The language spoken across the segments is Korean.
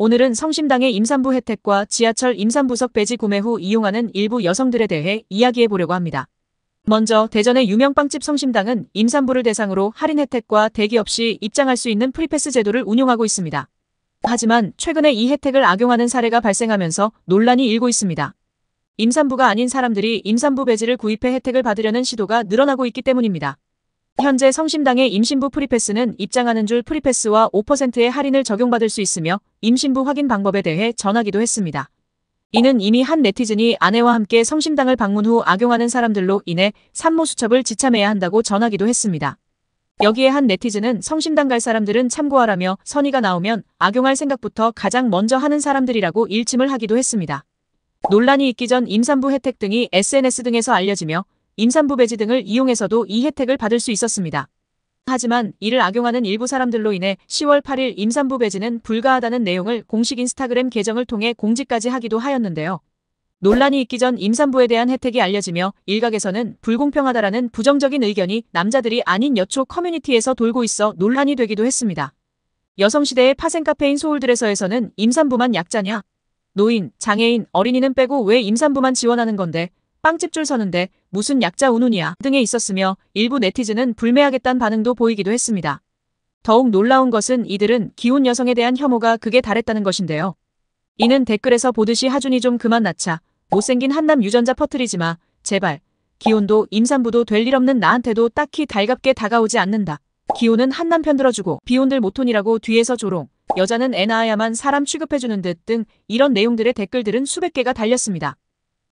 오늘은 성심당의 임산부 혜택과 지하철 임산부석 배지 구매 후 이용하는 일부 여성들에 대해 이야기해보려고 합니다. 먼저 대전의 유명 빵집 성심당은 임산부를 대상으로 할인 혜택과 대기 없이 입장할 수 있는 프리패스 제도를 운용하고 있습니다. 하지만 최근에 이 혜택을 악용하는 사례가 발생하면서 논란이 일고 있습니다. 임산부가 아닌 사람들이 임산부 배지를 구입해 혜택을 받으려는 시도가 늘어나고 있기 때문입니다. 현재 성심당의 임신부 프리패스는 입장하는 줄 프리패스와 5%의 할인을 적용받을 수 있으며 임신부 확인 방법에 대해 전하기도 했습니다. 이는 이미 한 네티즌이 아내와 함께 성심당을 방문 후 악용하는 사람들로 인해 산모 수첩을 지참해야 한다고 전하기도 했습니다. 여기에 한 네티즌은 성심당 갈 사람들은 참고하라며 선의가 나오면 악용할 생각부터 가장 먼저 하는 사람들이라고 일침을 하기도 했습니다. 논란이 있기 전 임산부 혜택 등이 SNS 등에서 알려지며 임산부 배지 등을 이용해서도 이 혜택을 받을 수 있었습니다. 하지만 이를 악용하는 일부 사람들로 인해 10월 8일 임산부 배지는 불가하다는 내용을 공식 인스타그램 계정을 통해 공지까지 하기도 하였는데요. 논란이 있기 전 임산부에 대한 혜택이 알려지며 일각에서는 불공평하다라는 부정적인 의견이 남자들이 아닌 여초 커뮤니티에서 돌고 있어 논란이 되기도 했습니다. 여성시대의 파생카페인 소울드레서에서는 임산부만 약자냐? 노인, 장애인, 어린이는 빼고 왜 임산부만 지원하는 건데 빵집 줄 서는데 무슨 약자 운운이야 등에 있었으며 일부 네티즌은 불매하겠다는 반응도 보이기도 했습니다. 더욱 놀라운 것은 이들은 기혼 여성에 대한 혐오가 극에 달했다는 것인데요. 이는 댓글에서 보듯이 하준이 좀 그만 낳자 못생긴 한남 유전자 퍼뜨리지 마 제발 기혼도 임산부도 될 일 없는 나한테도 딱히 달갑게 다가오지 않는다. 기혼은 한남 편들어주고 비혼들 모톤이라고 뒤에서 조롱 여자는 애 낳아야만 사람 취급해주는 듯 등 이런 내용들의 댓글들은 수백 개가 달렸습니다.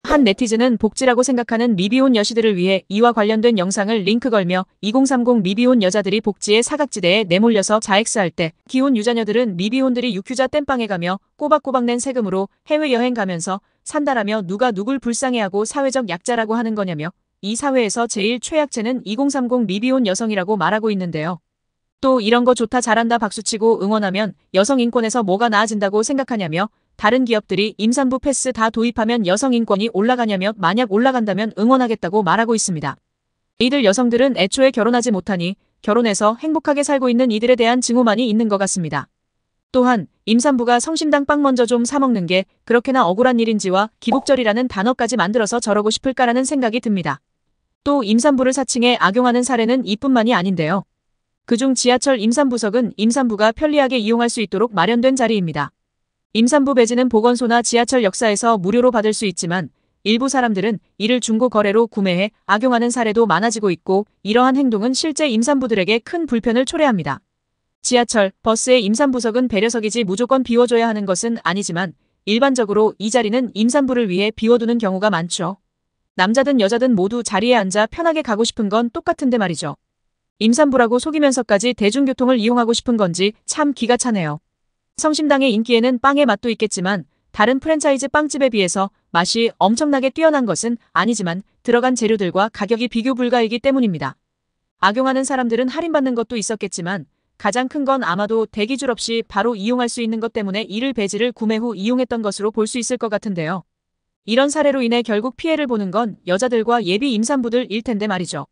한 네티즌은 복지라고 생각하는 미비혼 여시들을 위해 이와 관련된 영상을 링크 걸며 2030 미비혼 여자들이 복지의 사각지대에 내몰려서 자엑스할때 기혼 유자녀들은 미비혼들이 육휴자 땜빵에 가며 꼬박꼬박 낸 세금으로 해외여행 가면서 산다라며 누가 누굴 불쌍해하고 사회적 약자라고 하는 거냐며 이 사회에서 제일 최약체는 2030 미비혼 여성이라고 말하고 있는데요. 또 이런 거 좋다 잘한다 박수치고 응원하면 여성 인권에서 뭐가 나아진다고 생각하냐며 다른 기업들이 임산부 패스 다 도입하면 여성 인권이 올라가냐며 만약 올라간다면 응원하겠다고 말하고 있습니다. 이들 여성들은 애초에 결혼하지 못하니 결혼해서 행복하게 살고 있는 이들에 대한 증오만이 있는 것 같습니다. 또한 임산부가 성심당 빵 먼저 좀 사먹는 게 그렇게나 억울한 일인지와 기복절이라는 단어까지 만들어서 저러고 싶을까라는 생각이 듭니다. 또 임산부를 사칭해 악용하는 사례는 이뿐만이 아닌데요. 그 중 지하철 임산부석은 임산부가 편리하게 이용할 수 있도록 마련된 자리입니다. 임산부 배지는 보건소나 지하철 역사에서 무료로 받을 수 있지만 일부 사람들은 이를 중고 거래로 구매해 악용하는 사례도 많아지고 있고 이러한 행동은 실제 임산부들에게 큰 불편을 초래합니다. 지하철, 버스의 임산부석은 배려석이지 무조건 비워줘야 하는 것은 아니지만 일반적으로 이 자리는 임산부를 위해 비워두는 경우가 많죠. 남자든 여자든 모두 자리에 앉아 편하게 가고 싶은 건 똑같은데 말이죠. 임산부라고 속이면서까지 대중교통을 이용하고 싶은 건지 참 기가 차네요. 성심당의 인기에는 빵의 맛도 있겠지만 다른 프랜차이즈 빵집에 비해서 맛이 엄청나게 뛰어난 것은 아니지만 들어간 재료들과 가격이 비교 불가이기 때문입니다. 악용하는 사람들은 할인받는 것도 있었겠지만 가장 큰 건 아마도 대기줄 없이 바로 이용할 수 있는 것 때문에 이를 배지를 구매 후 이용했던 것으로 볼 수 있을 것 같은데요. 이런 사례로 인해 결국 피해를 보는 건 여자들과 예비 임산부들일 텐데 말이죠.